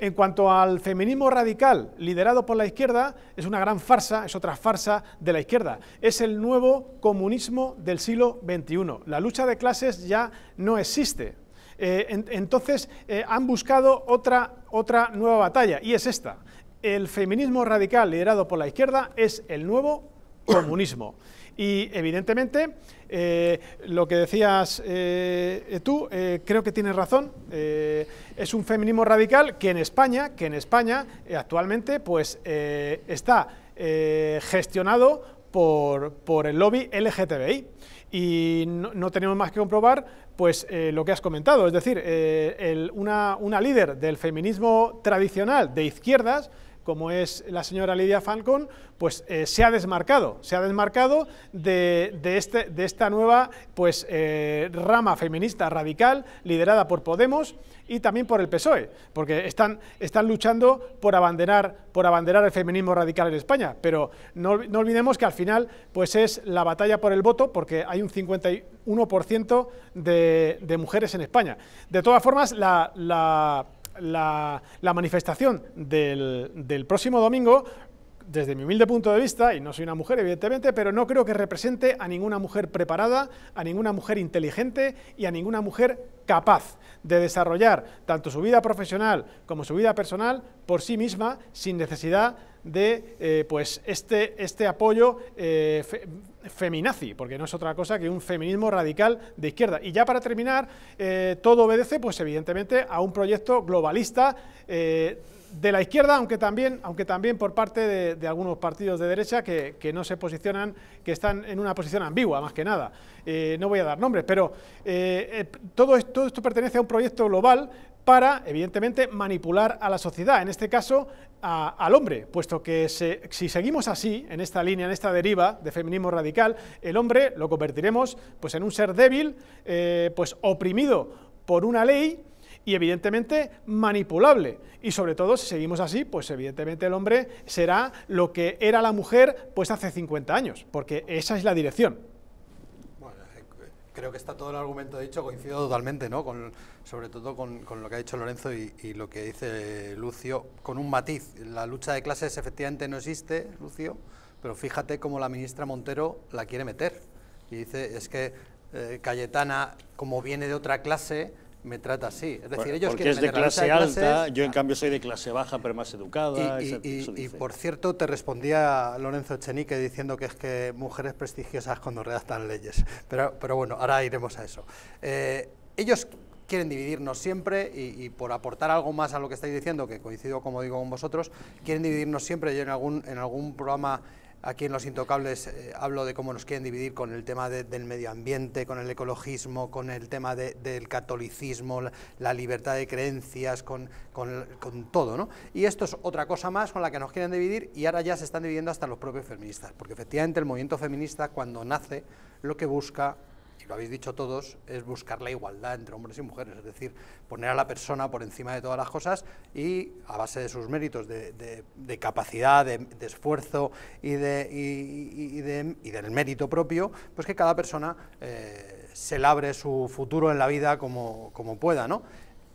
S6: En cuanto al feminismo radical liderado por la izquierda, es una gran farsa, es otra farsa de la izquierda. Es el nuevo comunismo del siglo XXI. La lucha de clases ya no existe. Eh, entonces eh, han buscado otra, otra nueva batalla y es esta. El feminismo radical liderado por la izquierda es el nuevo comunismo. Y evidentemente, eh, lo que decías eh, tú, eh, creo que tienes razón, es un feminismo radical que en España, que en España actualmente pues está gestionado por, por el lobby LGTBI y no, tenemos más que comprobar pues lo que has comentado, es decir, una, una, líder del feminismo tradicional de izquierdas como es la señora Lidia Falcón, pues eh, se ha desmarcado, se ha desmarcado de, este, de esta nueva pues, eh, rama feminista radical liderada por Podemos y también por el PSOE, porque están, están luchando por abandonar por abanderar el feminismo radical en España, pero no, olvidemos que al final pues es la batalla por el voto, porque hay un 51% de, mujeres en España. De todas formas, la la, manifestación del, próximo domingo desde mi humilde punto de vista, y no soy una mujer evidentemente, pero no creo que represente a ninguna mujer preparada, a ninguna mujer inteligente y a ninguna mujer capaz de desarrollar tanto su vida profesional como su vida personal por sí misma sin necesidad de eh, pues este, este apoyo eh, feminazi, porque no es otra cosa que un feminismo radical de izquierda. Y ya para terminar, eh, todo obedece, pues evidentemente, a un proyecto globalista eh, de la izquierda, aunque también, aunque también por parte de, algunos partidos de derecha que, no se posicionan, que están en una posición ambigua, más que nada. Eh, no voy a dar nombres, pero todo, esto, pertenece a un proyecto global para, evidentemente, manipular a la sociedad, en este caso al hombre, puesto que si seguimos así, en esta línea, en esta deriva de feminismo radical, el hombre lo convertiremos pues, en un ser débil, eh, pues oprimido por una ley y evidentemente manipulable. Y sobre todo, si seguimos así, pues evidentemente el hombre será lo que era la mujer pues hace 50 años, porque esa es la dirección
S3: creo que está todo el argumento dicho, coincido totalmente, ¿no? sobre todo con, lo que ha dicho Lorenzo y, lo que dice Lucio, con un matiz. La lucha de clases efectivamente no existe, Lucio, pero fíjate cómo la ministra Montero la quiere meter. Y dice, es que eh, Cayetana, como viene de otra clase, me
S1: trata así. Es decir, ellos Porque es de clase alta, yo en ah. cambio soy de clase baja, pero más educada. Y, por
S3: cierto, te respondía Lorenzo Chenique diciendo que es que mujeres prestigiosas cuando redactan leyes. Pero, pero bueno, ahora iremos a eso. Eh, ellos quieren dividirnos siempre y, y, por aportar algo más a lo que estáis diciendo, que coincido como digo con vosotros, quieren dividirnos siempre. Yo en algún, en algún programa Aquí en Los Intocables eh, hablo de cómo nos quieren dividir con el tema del medio ambiente, con el ecologismo, con el tema del catolicismo, la, libertad de creencias, con, con, con, todo. ¿no? Y esto es otra cosa más con la que nos quieren dividir y ahora ya se están dividiendo hasta los propios feministas, porque efectivamente el movimiento feminista cuando nace lo que busca y lo habéis dicho todos, es buscar la igualdad entre hombres y mujeres, es decir, poner a la persona por encima de todas las cosas y a base de sus méritos, de, capacidad, de, esfuerzo y, de, del mérito propio, pues que cada persona eh, se labre su futuro en la vida como, como pueda, ¿no?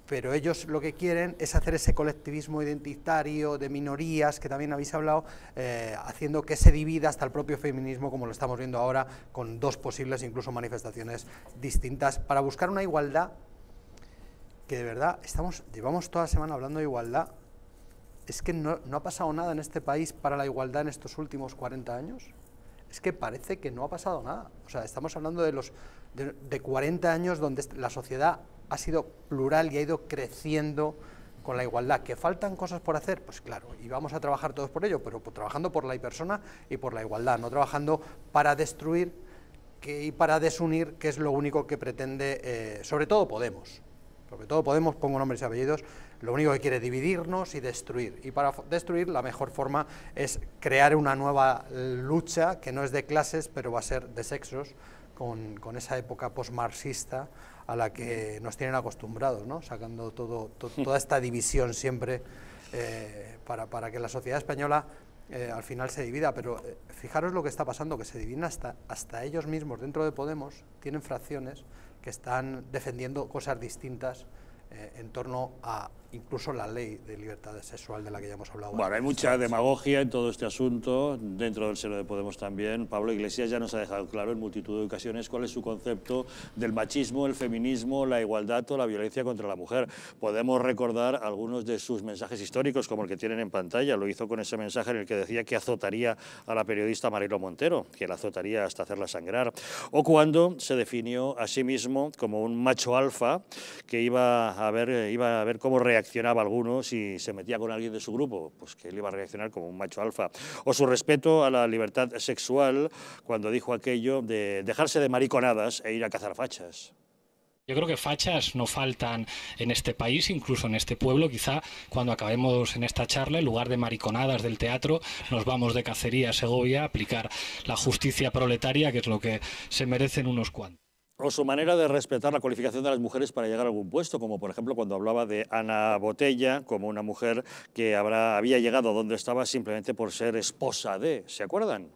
S3: pero ellos lo que quieren es hacer ese colectivismo identitario de minorías que también habéis hablado, eh, haciendo que se divida hasta el propio feminismo, como lo estamos viendo ahora, con dos posibles incluso manifestaciones distintas, para buscar una igualdad que de verdad estamos, llevamos toda la semana hablando de igualdad. Es que no, no ha pasado nada en este país para la igualdad en estos últimos 40 años es que parece que no ha pasado nada. O sea, estamos hablando de los de, de 40 años donde la sociedad ha sido plural y ha ido creciendo con la igualdad. ¿Que faltan cosas por hacer? Pues claro, y vamos a trabajar todos por ello, pero trabajando por la persona y por la igualdad, no trabajando para destruir y para desunir, que es lo único que pretende, eh, sobre todo Podemos. Sobre todo Podemos, pongo nombres y apellidos, lo único que quiere es dividirnos y destruir. Y para destruir la mejor forma es crear una nueva lucha que no es de clases, pero va a ser de sexos, con, con esa época postmarxista a la que nos tienen acostumbrados, ¿no? sacando todo, toda esta división siempre eh, para, que la sociedad española eh, al final se divida. Pero eh, fijaros lo que está pasando, que se dividen hasta, hasta ellos mismos dentro de Podemos, tienen fracciones que están defendiendo cosas distintas en torno a, incluso la ley de libertad sexual de la que ya hemos hablado. Bueno, hay
S1: mucha demagogia en todo este asunto, dentro del seno de Podemos también. Pablo Iglesias ya nos ha dejado claro en multitud de ocasiones cuál es su concepto del machismo, el feminismo, la igualdad o la violencia contra la mujer. Podemos recordar algunos de sus mensajes históricos, como el que tienen en pantalla. Lo hizo con ese mensaje en el que decía que azotaría a la periodista Marilo Montero, que la azotaría hasta hacerla sangrar. O cuando se definió a sí mismo como un macho alfa que iba a ver, iba a ver cómo reaccionaba reaccionaba alguno si se metía con alguien de su grupo, pues que él iba a reaccionar como un macho alfa. O su respeto a la libertad sexual cuando dijo aquello de dejarse de mariconadas e ir a cazar fachas.
S4: Yo creo que fachas no faltan en este país, incluso en este pueblo. Quizá cuando acabemos en esta charla, en lugar de mariconadas del teatro, nos vamos de cacería a Segovia a aplicar la justicia proletaria, que es
S1: lo que se merecen unos cuantos o su manera de respetar la cualificación de las mujeres para llegar a algún puesto, como por ejemplo cuando hablaba de Ana Botella como una mujer que habrá, había llegado a donde estaba simplemente por ser esposa de, ¿se acuerdan?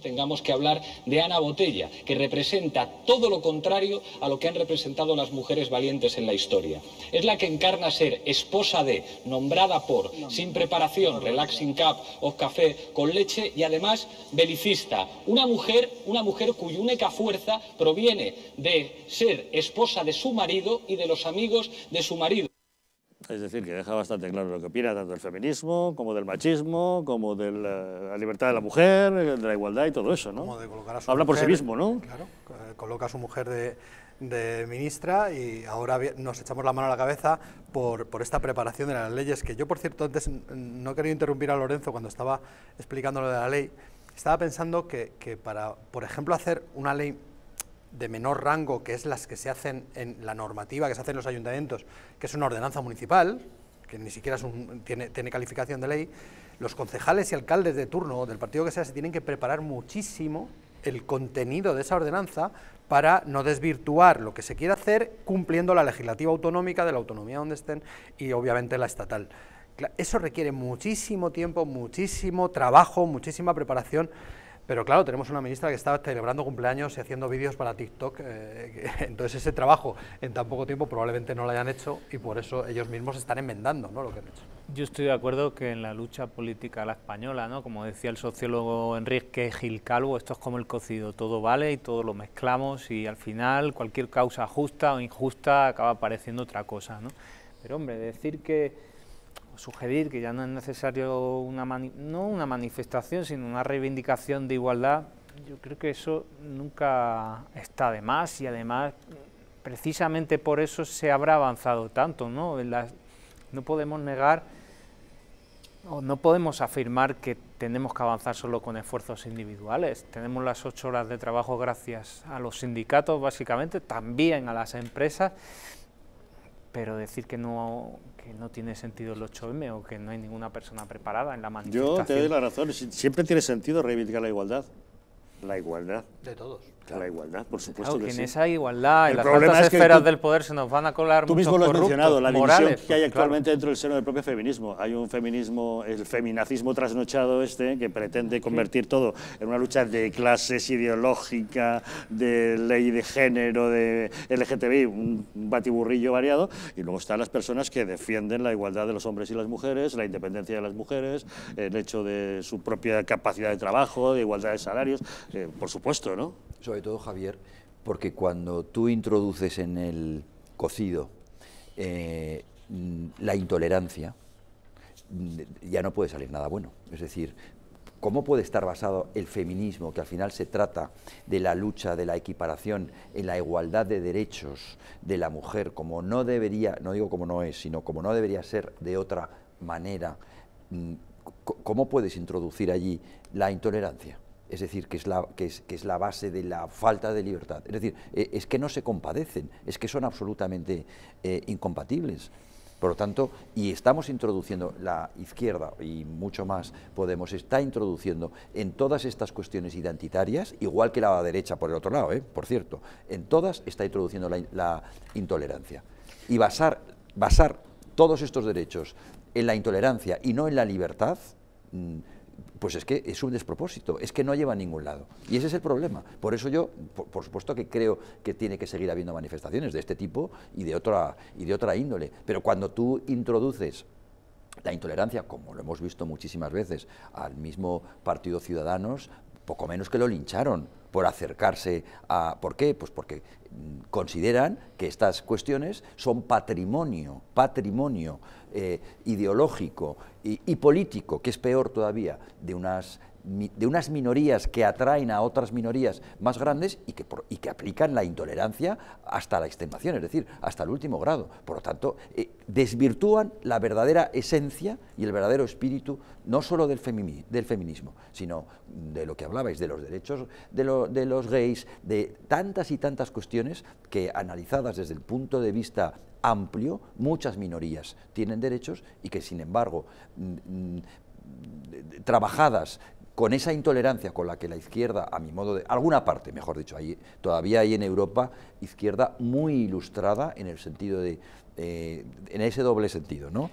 S1: Tengamos que hablar de Ana
S4: Botella, que representa todo lo contrario a lo que han representado las mujeres valientes en la historia. Es la que encarna ser esposa de, nombrada por, sin preparación, relaxing cup o café con leche y además belicista. Una mujer, una mujer cuya única fuerza proviene de ser esposa de su marido y de los amigos de su marido.
S1: Es decir, que deja bastante claro lo que opina tanto del feminismo, como del machismo, como de la libertad de la mujer, de la igualdad y todo eso, ¿no? Como de colocar a su Habla mujer, por sí mismo, ¿no? Claro,
S3: coloca a su mujer de, ministra y ahora nos echamos la mano a la cabeza por, esta preparación de las leyes, que yo, por cierto, antes no quería interrumpir a Lorenzo cuando estaba explicando lo de la ley. Estaba pensando que, que para, por ejemplo, hacer una ley de menor rango, que es las que se hacen en la normativa que se hace en los ayuntamientos, que es una ordenanza municipal, que ni siquiera tiene, tiene, calificación de ley, los concejales y alcaldes de turno del partido que sea se tienen que preparar muchísimo el contenido de esa ordenanza para no desvirtuar lo que se quiere hacer cumpliendo la legislativa autonómica de la autonomía donde estén y obviamente la estatal. Eso requiere muchísimo tiempo, muchísimo trabajo, muchísima preparación pero claro, tenemos una ministra que estaba celebrando cumpleaños y haciendo vídeos para TikTok, eh, [LAUGHS] entonces ese trabajo en tan poco tiempo probablemente no lo hayan hecho y por eso ellos mismos están enmendando ¿no? lo que han hecho.
S4: Yo estoy de acuerdo que en la lucha política la española, ¿no? como decía el sociólogo Enrique Gil Calvo, esto es como el cocido, todo vale y todo lo mezclamos y al final cualquier causa justa o injusta acaba pareciendo otra cosa. ¿no? Pero hombre, decir que sugerir que ya no es necesario una no una manifestación, sino una reivindicación de igualdad, yo creo que eso nunca está de más y además precisamente por eso se habrá avanzado tanto, ¿no? no podemos negar o no podemos afirmar que tenemos que avanzar solo con esfuerzos individuales. Tenemos las ocho horas de trabajo gracias a los sindicatos, básicamente, también a las empresas pero decir que no, que no tiene sentido el 8M o que no hay ninguna persona preparada en la manifestación. Yo te doy la
S1: razón, siempre tiene sentido reivindicar la igualdad. La igualdad.
S4: De
S6: todos.
S1: Claro. La igualdad, por supuesto. Claro, en esa igualdad, el en las altas esferas del
S4: poder se nos van a colar Tú mismo lo has mencionado, la división que hay actualmente
S1: dentro del seno del propio feminismo. Hay un feminismo, el feminazismo trasnochado este, que pretende convertir todo en una lucha de clases ideológica, de ley de género, de LGTBI, un batiburrillo variado. Y luego están las personas que defienden la igualdad de los hombres y las mujeres, la independencia de las mujeres, el hecho de su propia capacidad de trabajo, de igualdad de salarios, eh, por supuesto, ¿no?
S5: sobre todo, Javier, porque cuando tú introduces en el cocido eh, mm, la intolerancia, mm, ya no puede salir nada bueno. Es decir, ¿cómo puede estar basado el feminismo, que al final se trata de la lucha, de la equiparación, en la igualdad de derechos de la mujer, como no debería, no digo como no es, sino como no debería ser de otra manera? Mm, ¿Cómo puedes introducir allí la intolerancia? es decir, que es, la, que, que es la base de la falta de libertad. Es decir, eh, es que no se compadecen, es que son absolutamente eh, incompatibles. Por lo tanto, y estamos introduciendo, la izquierda y mucho más Podemos está introduciendo en todas estas cuestiones identitarias, igual que la derecha por el otro lado, ¿eh? por cierto, en todas está introduciendo la, intolerancia. Y basar, basar todos estos derechos en la intolerancia y no en la libertad, mm, pues es que es un despropósito, es que no lleva a ningún lado. Y ese es el problema. Por eso yo, por, supuesto que creo que tiene que seguir habiendo manifestaciones de este tipo y de otra, y de otra índole. Pero cuando tú introduces la intolerancia, como lo hemos visto muchísimas veces, al mismo Partido Ciudadanos, poco menos que lo lincharon por acercarse a... ¿Por qué? Pues porque mm, consideran que estas cuestiones son patrimonio, patrimonio eh, ideológico y, político, que es peor todavía, de unas de unas minorías que atraen a otras minorías más grandes y que, que aplican la intolerancia hasta la extenuación, es decir, hasta el último grado. Por lo tanto, eh, desvirtúan la verdadera esencia y el verdadero espíritu, no solo del, del feminismo, sino de lo que hablabais, de los derechos de, de los gays, de tantas y tantas cuestiones que analizadas desde el punto de vista amplio, muchas minorías tienen derechos y que sin embargo mm, mm, trabajadas con esa intolerancia con la que la izquierda, a mi modo de... alguna parte, mejor dicho, todavía hay en Europa izquierda muy ilustrada en el sentido de eh, en ese doble sentido, ¿no?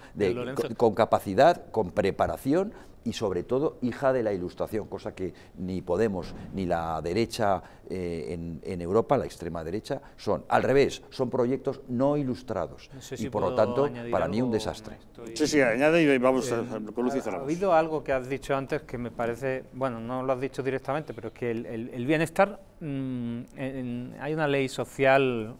S5: con, capacidad, con preparación y sobre todo hija de la ilustración, cosa que ni Podemos ni la derecha eh, en, Europa, la extrema derecha, son. Al revés, son proyectos no ilustrados
S1: y por lo tanto para mí un desastre. Sí, sí, añade y vamos con He
S4: oído Ha algo que has dicho antes que me parece, bueno, no lo has dicho directamente, pero es que el, bienestar, mm, hay una ley social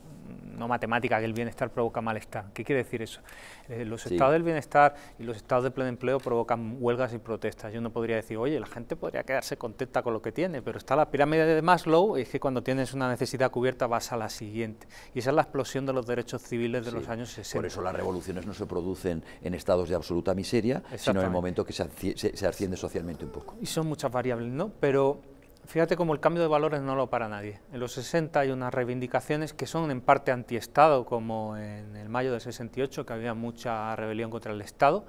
S4: no matemática, que el bienestar provoca malestar. ¿Qué quiere decir eso? Eh, los estados del bienestar y los estados de pleno empleo provocan huelgas y protestas. yo uno podría decir, oye, la gente podría quedarse contenta con lo que tiene, pero está la pirámide de Maslow es que cuando tienes una necesidad cubierta vas a la siguiente. Y esa es la explosión de los derechos civiles de los años 60. Por eso las
S5: revoluciones no se producen en estados de absoluta miseria, sino en el momento que se, asciende socialmente un poco.
S4: Y son muchas variables, ¿no? Pero fíjate cómo el cambio de valores no lo para nadie. En los 60 hay unas reivindicaciones que son en parte antiestado, como en el mayo del 68, que había mucha rebelión contra el Estado.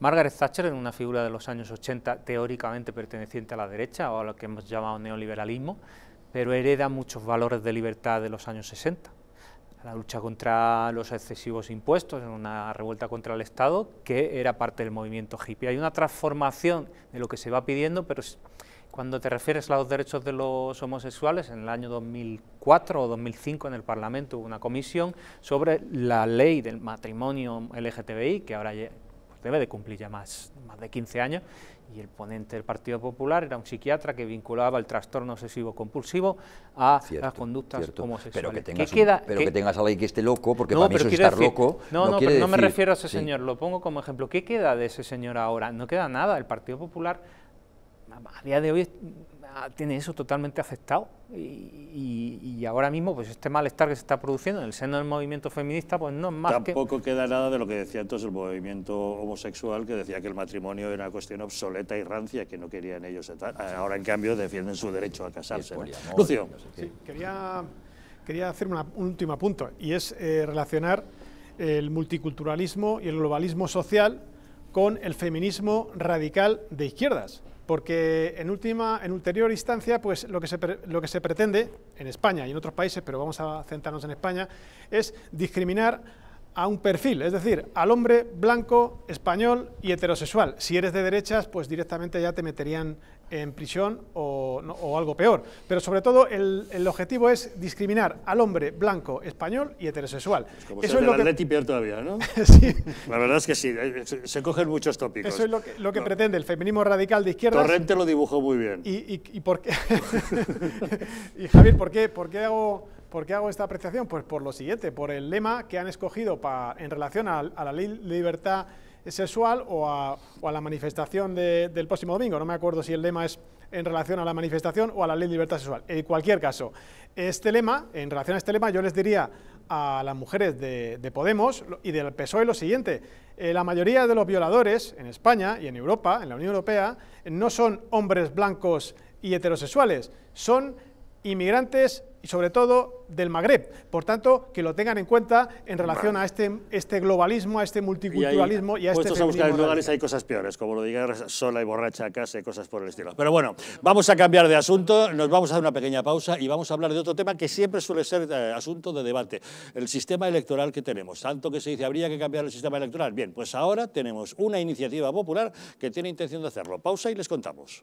S4: Margaret Thatcher, en una figura de los años 80 teóricamente perteneciente a la derecha, o a lo que hemos llamado neoliberalismo, pero hereda muchos valores de libertad de los años 60. La lucha contra los excesivos impuestos, una revuelta contra el Estado, que era parte del movimiento hippie. Hay una transformación de lo que se va pidiendo, pero cuando te refieres a los derechos de los homosexuales, en el año 2004 o 2005 en el Parlamento hubo una comisión sobre la ley del matrimonio LGTBI, que ahora pues, debe de cumplir ya más, de 15 años, y el ponente del Partido Popular era un psiquiatra que vinculaba el trastorno obsesivo compulsivo a las conductas homosexuales. Pero que tengas, queda, que,
S5: esté loco, porque no, para eso es estar loco. No, me refiero a ese señor,
S4: lo pongo como ejemplo. ¿Qué queda de ese señor ahora? No queda nada. El Partido Popular a día de hoy tiene eso totalmente aceptado y, ahora mismo pues este malestar que se está produciendo en el seno del movimiento feminista pues no es más
S1: Tampoco queda nada de lo que decía entonces el movimiento homosexual que decía que el matrimonio era una cuestión obsoleta y rancia que no querían ellos estar. ahora en cambio defienden su derecho a casarse. Lucio.
S6: quería, quería hacer una, un último punto y es eh, relacionar el multiculturalismo y el globalismo social con el feminismo radical de izquierdas porque en, última, en ulterior instancia, pues lo que, se, lo que se pretende en España y en otros países, pero vamos a centrarnos en España, es discriminar a un perfil, es decir, al hombre blanco, español y heterosexual. Si eres de derechas, pues directamente ya te meterían en prisión o, algo peor. Pero sobre todo el, objetivo es discriminar al hombre blanco, español y heterosexual. como Eso es lo que...
S1: todavía, ¿no? [LAUGHS] sí. La verdad es que sí, eh, se, cogen muchos tópicos. Eso es lo que, pretende
S6: el feminismo radical de izquierda. Torrente lo dibujó muy bien. ¿Y, por qué? [LAUGHS] y Javier, ¿por qué, por qué hago...? ¿Por qué hago esta apreciación? Pues por lo siguiente, por el lema que han escogido en relación a, la ley libertad sexual o a, la manifestación del próximo domingo. No me acuerdo si el lema es en relación a la manifestación o a la ley de libertad sexual. En cualquier caso, este lema, en relación a este lema, yo les diría a las mujeres de, Podemos y del PSOE lo siguiente. Eh, la mayoría de los violadores en España y en Europa, en la Unión Europea, no son hombres blancos y heterosexuales, son inmigrantes y sobre todo del Magreb. Por tanto, que lo tengan en cuenta en relación a este, este globalismo, a este multiculturalismo y, este. y a este a buscar lugares hay
S1: cosas peores, como lo diga sola y borracha a casa y cosas por el estilo. Pero bueno, vamos a cambiar de asunto, nos vamos a dar una pequeña pausa y vamos a hablar de otro tema que siempre suele ser eh, asunto de debate, el sistema electoral que tenemos. Tanto que se dice, habría que cambiar el sistema electoral. Bien, pues ahora tenemos una iniciativa popular que tiene intención de hacerlo. Pausa y les contamos.